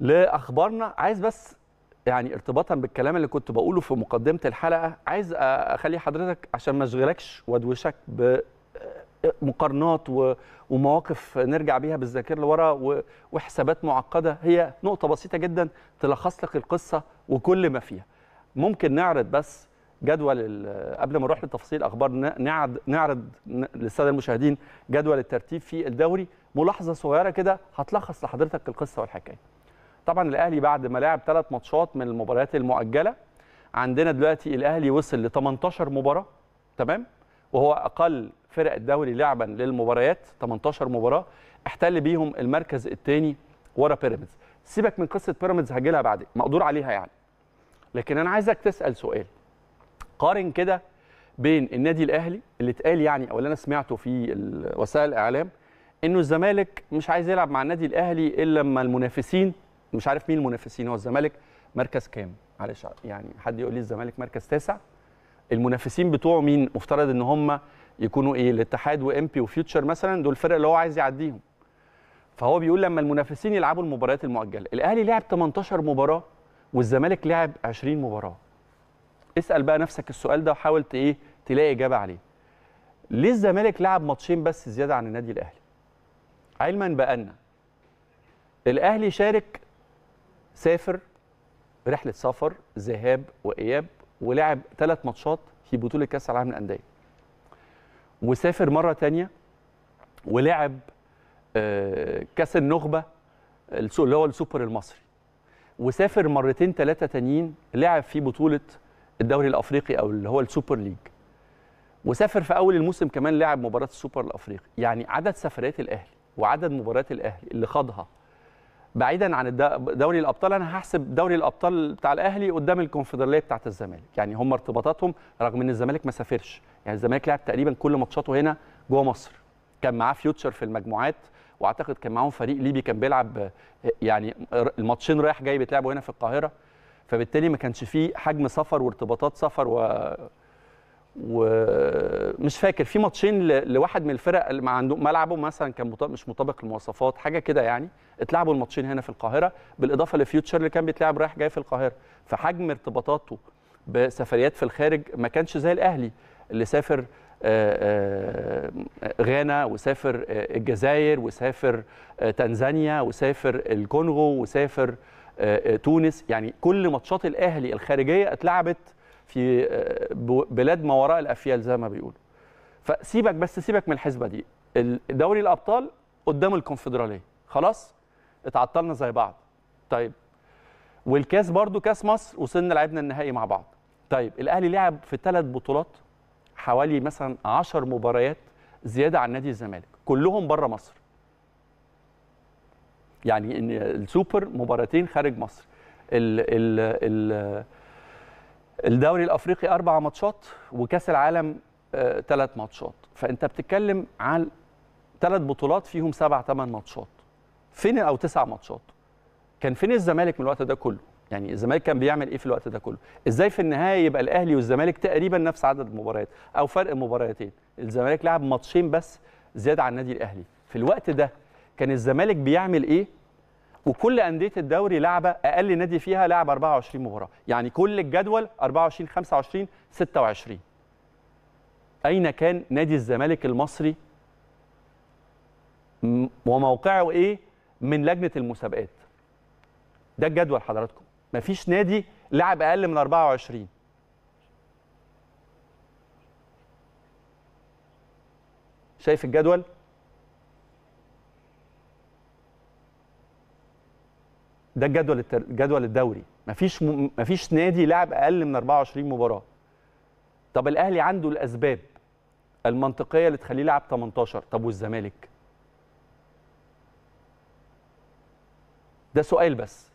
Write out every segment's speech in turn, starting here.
لاخبارنا عايز بس يعني ارتباطا بالكلام اللي كنت بقوله في مقدمه الحلقه عايز اخلي حضرتك عشان ما اشغلكش وادوشك بمقارنات ومواقف نرجع بيها بالذاكره لورا وحسابات معقده هي نقطه بسيطه جدا تلخص لك القصه وكل ما فيها ممكن نعرض بس جدول قبل ما نروح لتفاصيل اخبار نعرض نعرض للساده المشاهدين جدول الترتيب في الدوري ملاحظه صغيره كده هتلخص لحضرتك القصه والحكايه طبعا الاهلي بعد ما لعب ثلاث ماتشات من المباريات المؤجله عندنا دلوقتي الاهلي وصل ل 18 مباراه تمام وهو اقل فرق الدوري لعبا للمباريات 18 مباراه احتل بيهم المركز الثاني ورا بيراميدز سيبك من قصه بيراميدز هجيلها بعدين مقدور عليها يعني لكن انا عايزك تسال سؤال قارن كده بين النادي الاهلي اللي اتقال يعني او اللي انا سمعته في وسائل الاعلام انه الزمالك مش عايز يلعب مع النادي الاهلي الا لما المنافسين مش عارف مين المنافسين هو الزمالك مركز كام معلش يعني حد يقول لي الزمالك مركز تاسع المنافسين بتوعه مين مفترض ان هم يكونوا ايه الاتحاد وامبي وفيوتشر مثلا دول الفرق اللي هو عايز يعديهم فهو بيقول لما المنافسين يلعبوا المباريات المؤجله الاهلي لعب 18 مباراه والزمالك لعب 20 مباراه اسال بقى نفسك السؤال ده وحاول ايه تلاقي اجابه عليه ليه الزمالك لعب ماتشين بس زياده عن النادي الاهلي علما بان الاهلي شارك سافر رحله سفر ذهاب واياب ولعب ثلاث ماتشات في بطوله كاس العالم للانديه وسافر مره تانية ولعب آه، كاس النخبه اللي هو السوبر المصري وسافر مرتين ثلاثه تانيين لعب في بطوله الدوري الافريقي او اللي هو السوبر ليج وسافر في اول الموسم كمان لعب مباراه السوبر الافريقي يعني عدد سفرات الاهلي وعدد مباريات الاهلي اللي خاضها بعيدا عن دوري الابطال انا هحسب دوري الابطال بتاع الاهلي قدام الكونفدراليه بتاعه الزمالك يعني هم ارتباطاتهم رغم ان الزمالك ما سافرش يعني الزمالك لعب تقريبا كل ماتشاته هنا جوه مصر كان معاه فيوتشر في المجموعات واعتقد كان معاهم فريق ليبي كان بيلعب يعني الماتشين رايح جاي بيتلعبوا هنا في القاهره فبالتالي ما كانش فيه حجم سفر وارتباطات سفر و ومش فاكر في ماتشين لواحد من الفرق اللي ما عنده ملعبه مثلا كان مش مطابق للمواصفات حاجه كده يعني اتلعبوا الماتشين هنا في القاهره بالاضافه لفيوتشر اللي كان بيتلعب رايح جاي في القاهره فحجم ارتباطاته بسفريات في الخارج ما كانش زي الاهلي اللي سافر غانا وسافر الجزائر وسافر تنزانيا وسافر الكونغو وسافر تونس يعني كل ماتشات الاهلي الخارجيه اتلعبت في آه، بلاد ما وراء الافيال زي ما بيقولوا فسيبك بس سيبك من الحسبه دي دوري الابطال قدام الكونفدراليه خلاص اتعطلنا زي بعض طيب والكاس برضو كاس مصر وصلنا لعبنا النهائي مع بعض طيب الاهلي لعب في ثلاث بطولات حوالي مثلا 10 مباريات زياده عن نادي الزمالك كلهم بره مصر يعني ان السوبر مباراتين خارج مصر ال ال ال الدوري الافريقي اربع ماتشات وكاس العالم ثلاث آه، ماتشات فانت بتتكلم عن ثلاث بطولات فيهم سبع ثمان ماتشات فين او تسع ماتشات كان فين الزمالك من الوقت ده كله يعني الزمالك كان بيعمل ايه في الوقت ده كله ازاي في النهايه يبقى الاهلي والزمالك تقريبا نفس عدد المباريات او فرق مباراتين الزمالك لعب ماتشين بس زياده عن النادي الاهلي في الوقت ده كان الزمالك بيعمل ايه وكل انديه الدوري لعبه اقل نادي فيها لعب 24 مباراه يعني كل الجدول 24 25 26 اين كان نادي الزمالك المصري وموقعه ايه من لجنه المسابقات ده الجدول حضراتكم مفيش نادي لعب اقل من 24 شايف الجدول ده الجدول التر... الجدول الدوري مفيش م... مفيش نادي لعب اقل من 24 مباراه طب الاهلي عنده الاسباب المنطقيه اللي تخليه لعب 18 طب والزمالك ده سؤال بس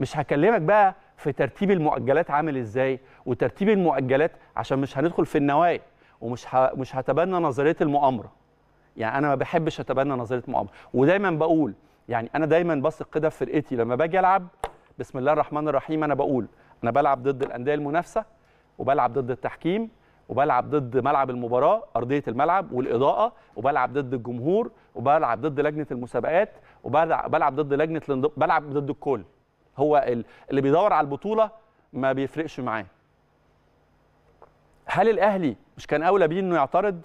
مش هكلمك بقى في ترتيب المؤجلات عامل ازاي وترتيب المؤجلات عشان مش هندخل في النوايا ومش ه... مش هتبنى نظريه المؤامره يعني انا ما بحبش اتبنى نظريه مؤامره ودايما بقول يعني انا دايما بثق كده في فرقتي لما باجي العب بسم الله الرحمن الرحيم انا بقول انا بلعب ضد الانديه المنافسه وبلعب ضد التحكيم وبلعب ضد ملعب المباراه ارضيه الملعب والاضاءه وبلعب ضد الجمهور وبلعب ضد لجنه المسابقات وبلعب ضد لجنه لندب... بلعب ضد الكل هو اللي بيدور على البطوله ما بيفرقش معاه هل الاهلي مش كان اولى بيه انه يعترض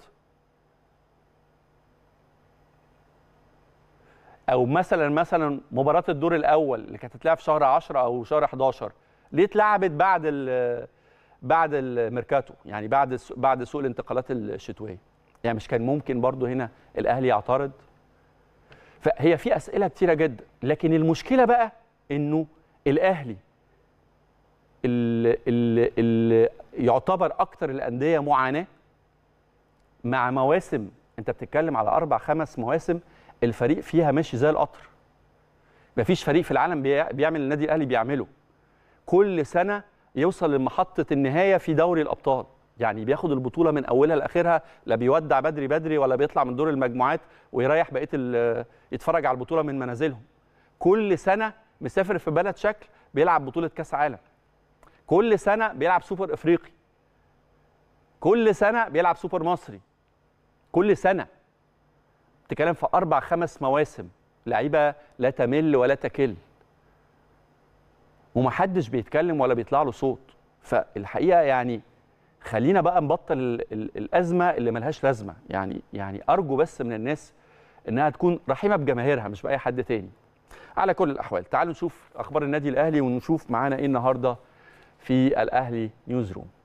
او مثلا مثلا مباراه الدور الاول اللي كانت هتتلعب في شهر 10 او شهر 11 ليه اتلعبت بعد الـ بعد الميركاتو يعني بعد بعد سوق الانتقالات الشتويه يعني مش كان ممكن برضو هنا الاهلي يعترض فهي في اسئله كتيره جدا لكن المشكله بقى انه الاهلي اللي, اللي يعتبر اكتر الانديه معاناه مع مواسم انت بتتكلم على اربع خمس مواسم الفريق فيها ماشي زي القطر مفيش فريق في العالم بيعمل النادي الاهلي بيعمله كل سنه يوصل لمحطه النهايه في دوري الابطال يعني بياخد البطوله من اولها لاخرها لا بيودع بدري بدري ولا بيطلع من دور المجموعات ويريح بقيه يتفرج على البطوله من منازلهم كل سنه مسافر في بلد شكل بيلعب بطوله كاس عالم كل سنه بيلعب سوبر افريقي كل سنه بيلعب سوبر مصري كل سنه بتتكلم في اربع خمس مواسم لعيبه لا تمل ولا تكل ومحدش بيتكلم ولا بيطلع له صوت فالحقيقه يعني خلينا بقى نبطل الازمه اللي ملهاش لازمه يعني يعني ارجو بس من الناس انها تكون رحيمه بجماهيرها مش باي حد تاني على كل الاحوال تعالوا نشوف اخبار النادي الاهلي ونشوف معانا ايه النهارده في الاهلي نيوز روم